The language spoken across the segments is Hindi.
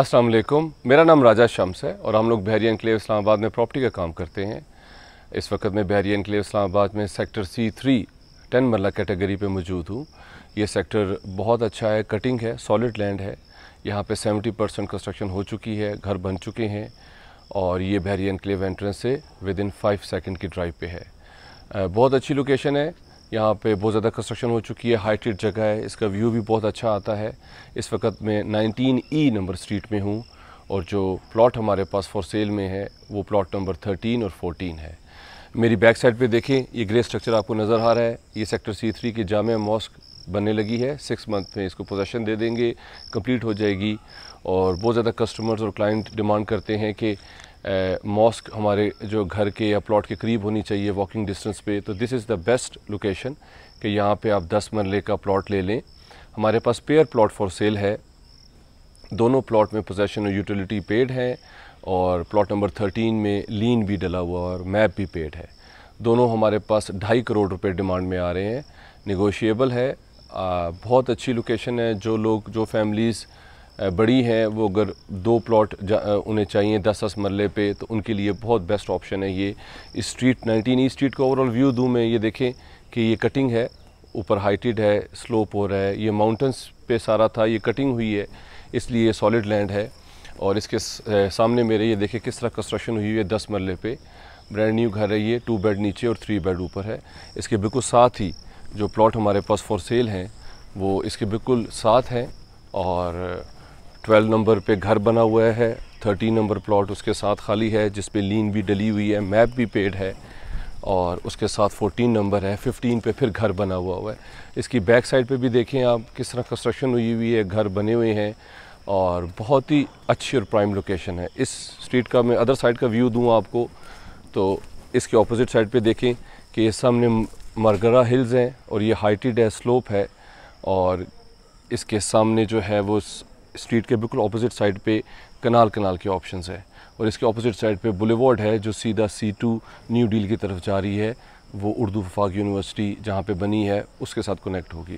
अस्सलाम वालेकुम मेरा नाम राजा शम्स है और हम लोग बहरी एनक्लेव इस्लामाबाद में प्रॉपर्टी का काम करते हैं इस वक्त मैं बहरी एनक्लेव इस्लामाबाद में sector C three ten marla category पे मौजूद हूँ ये सेक्टर बहुत अच्छा है कटिंग है सॉलिड लैंड है यहाँ पे 70 परसेंट कंस्ट्रक्शन हो चुकी है घर बन चुके हैं और ये बहरी एनक्लेव एंट्रेंस से विद इन फाइव सेकेंड की ड्राइव पे है बहुत अच्छी लोकेशन है यहाँ पे बहुत ज़्यादा कंस्ट्रक्शन हो चुकी है हाइटेड जगह है इसका व्यू भी बहुत अच्छा आता है इस वक्त मैं 19 ई नंबर स्ट्रीट में हूँ और जो प्लॉट हमारे पास फॉर सेल में है वो प्लॉट नंबर 13 और 14 है मेरी बैक साइड पे देखें ये ग्रे स्ट्रक्चर आपको नज़र आ रहा है ये सेक्टर सी थ्री की जाम मॉस्क बनने लगी है सिक्स मंथ में इसको पोजेशन दे देंगे कम्प्लीट हो जाएगी और बहुत ज़्यादा कस्टमर्स और क्लाइंट डिमांड करते हैं कि मॉस्क हमारे जो घर के या प्लॉट के करीब होनी चाहिए वॉकिंग डिस्टेंस पे तो this is the best location कि यहाँ पे आप 10 मरले का प्लॉट ले लें हमारे पास पेयर प्लॉट फॉर सेल है दोनों प्लॉट में पोजेसन और यूटिलिटी पेड है और प्लॉट नंबर 13 में लीन भी डला हुआ और मैप भी पेड है दोनों हमारे पास ढाई करोड़ रुपए डिमांड में आ रहे हैं निगोशिएबल है आ, बहुत अच्छी लोकेशन है जो लोग जो फैमिलीज़ बड़ी हैं वो अगर दो प्लॉट उन्हें चाहिए दस दस मरले पे तो उनके लिए बहुत बेस्ट ऑप्शन है ये इस स्ट्रीट नाइनटीन ई स्ट्रीट का ओवरऑल व्यू दूँ मैं ये देखें कि ये कटिंग है ऊपर हाइटेड है स्लोप हो रहा है ये माउंटेंस पे सारा था ये कटिंग हुई है इसलिए ये सॉलिड लैंड है और इसके सामने मेरे ये देखें किस तरह कंस्ट्रक्शन हुई है दस मरले पे ब्रांड न्यू घर है ये टू बेड नीचे और थ्री बेड ऊपर है इसके बिल्कुल साथ ही जो प्लॉट हमारे पास फॉर सेल हैं वो इसके बिल्कुल साथ हैं और ट्वेल्व नंबर पे घर बना हुआ है थर्टीन नंबर प्लॉट उसके साथ खाली है जिस पे लीन भी डली हुई है मैप भी पेड है और उसके साथ फोटीन नंबर है फिफ्टीन पे फिर घर बना हुआ हुआ है इसकी बैक साइड पे भी देखें आप किस तरह कंस्ट्रक्शन हुई हुई है घर बने हुए हैं और बहुत ही अच्छी और प्राइम लोकेशन है इस स्ट्रीट का मैं अदर साइड का व्यू दूँ आपको तो इसके अपोजिट साइड पर देखें कि ये सामने मरगरा हिल्स हैं और ये हाइटेड है स्लोप है और इसके सामने जो है वो स्ट्रीट के बिल्कुल अपोजिट साइड पे कनाल कनाल के ऑप्शंस है और इसके अपोजिट साइड पे बुलेवर्ड है जो सीधा सी टू न्यू डील की तरफ जा रही है वो उर्दू वफाक यूनिवर्सिटी जहाँ पे बनी है उसके साथ कनेक्ट होगी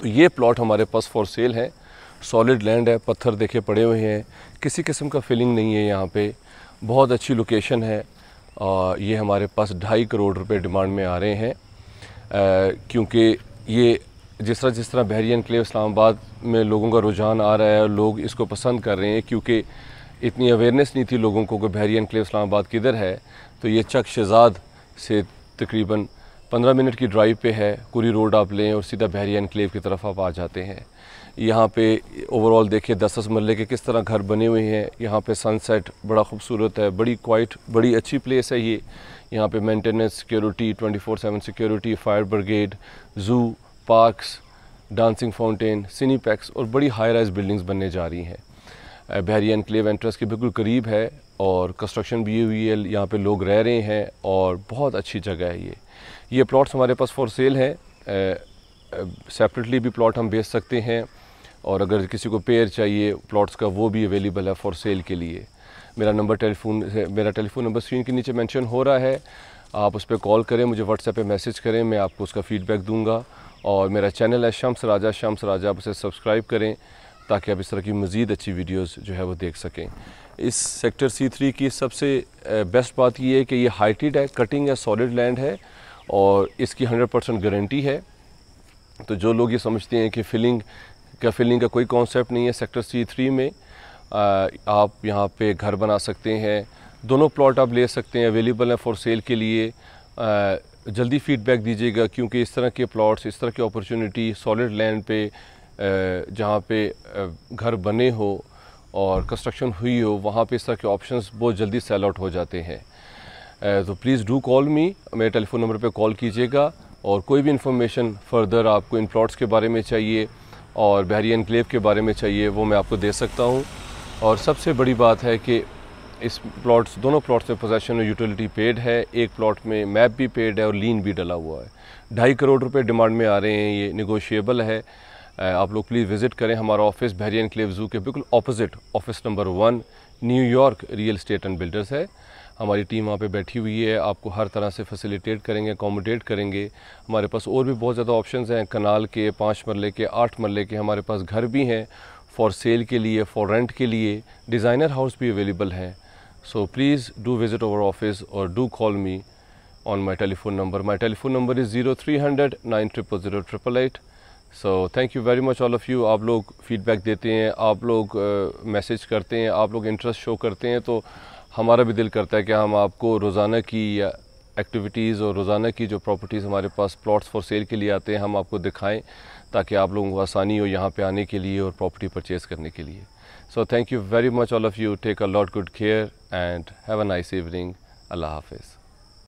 तो ये प्लॉट हमारे पास फॉर सेल है सॉलिड लैंड है पत्थर देखे पड़े हुए हैं किसी किस्म का फिलिंग नहीं है यहाँ पर बहुत अच्छी लोकेशन है आ, ये हमारे पास ढाई करोड़ रुपये डिमांड में आ रहे हैं क्योंकि ये जिस तरह जिस तरह बहरी इनक्लेव इस्लामाबाद में लोगों का रुझान आ रहा है और लोग इसको पसंद कर रहे हैं क्योंकि इतनी अवेयरनेस नहीं थी लोगों को कि बहरी इनक्लेव इस्लामाबाद किधर है तो ये चक शहजाद से तकरीबन पंद्रह मिनट की ड्राइव पे है कुरी रोड आप लें और सीधा बहरी क्लेव की तरफ आप आ जाते हैं यहाँ पे ओवरऑल देखिए दस दस मरले के किस तरह घर बने हुए हैं यहाँ पे सनसेट बड़ा खूबसूरत है बड़ी क्वाइट बड़ी अच्छी प्लेस है ये यहाँ पे maintenance security twenty four seven security fire brigade zoo parks dancing fountain Cinepax और बड़ी हाई राइज बिल्डिंग्स बनने जा रही हैं बहरी एनक्लेव एंट्रेंस के बिल्कुल करीब है और कंस्ट्रक्शन भी हुई है यहाँ पे लोग रह रहे हैं और बहुत अच्छी जगह है ये ये प्लॉट्स हमारे पास फॉर सेल हैं सेपरेटली भी प्लॉट हम बेच सकते हैं और अगर किसी को पेयर चाहिए प्लॉट्स का वो भी अवेलेबल है फॉर सेल के लिए मेरा नंबर टेलीफोन मेरा टेलीफोन नंबर स्क्रीन के नीचे मेंशन हो रहा है आप उस पर कॉल करें मुझे व्हाट्सएप पे मैसेज करें मैं आपको उसका फ़ीडबैक दूंगा और मेरा चैनल है शम्स राजा शम्स राजा आप उसे सब्सक्राइब करें ताकि आप इस तरह की मज़ीद अच्छी वीडियोस जो है वो देख सकें इस सेक्टर सी थ्री की सबसे बेस्ट बात यह है कि ये हाइटेड है कटिंग है सॉलिड लैंड है और इसकी हंड्रेड परसेंट गारंटी है तो जो लोग ये समझते हैं कि फिलिंग का फिलिंग का कोई कॉन्सेप्ट नहीं है सेक्टर सी थ्री में आ, आप यहाँ पे घर बना सकते हैं दोनों प्लॉट आप ले सकते हैं अवेलेबल हैं फॉर सेल के लिए आ, जल्दी फीडबैक दीजिएगा क्योंकि इस तरह के प्लॉट्स इस तरह की अपॉर्चुनिटी सॉलिड लैंड पे जहाँ पे घर बने हो और कंस्ट्रक्शन हुई हो वहाँ पे इस तरह के ऑप्शंस बहुत जल्दी सेल आउट हो जाते हैं तो प्लीज़ डू कॉल मी मेरे टेलीफोन नंबर पे कॉल कीजिएगा और कोई भी इंफॉर्मेशन फर्दर आपको इन प्लॉट्स के बारे में चाहिए और बहरी इनकलेव के बारे में चाहिए वो मैं आपको दे सकता हूँ और सबसे बड़ी बात है कि इस प्लॉट्स दोनों प्लॉट्स में पोजेशन और यूटिलिटी पेड है एक प्लॉट में मैप भी पेड है और लीन भी डला हुआ है ढाई करोड़ रुपए डिमांड में आ रहे हैं ये निगोशिएबल है आप लोग प्लीज़ विज़िट करें हमारा ऑफिस बहरियन क्लेव जू के बिल्कुल opposite office number one New York real estate and builders है हमारी टीम वहाँ पे बैठी हुई है आपको हर तरह से फैसिलिटेट करेंगे अकोमोडेट करेंगे हमारे पास और भी बहुत ज़्यादा ऑप्शंस हैं कनाल के पाँच मरले के आठ मरले के हमारे पास घर भी हैं फॉर सेल के लिए फॉर रेंट के लिए डिज़ाइनर हाउस भी अवेलेबल हैं सो प्लीज़ विज़िट ऑफ़िस और do call me on my telephone number my telephone number is zero three hundred nine triple zero triple eight so thank you very much all of you आप लोग फीडबैक देते हैं आप लोग मैसेज uh, करते हैं आप लोग इंटरेस्ट शो करते हैं तो हमारा भी दिल करता है कि हम आपको रोज़ाना की एक्टिविटीज़ और रोज़ाना की जो प्रॉपर्टीज़ हमारे पास प्लॉट्स फॉर सेल के लिए आते हैं हम आपको दिखाएँ ताकि आप लोगों को आसानी हो यहाँ पर आने के लिए और प्रॉपर्टी परचेज़ करने के लिए So thank you very much all of you. Take a lot good care and have a nice evening. Allah Hafiz.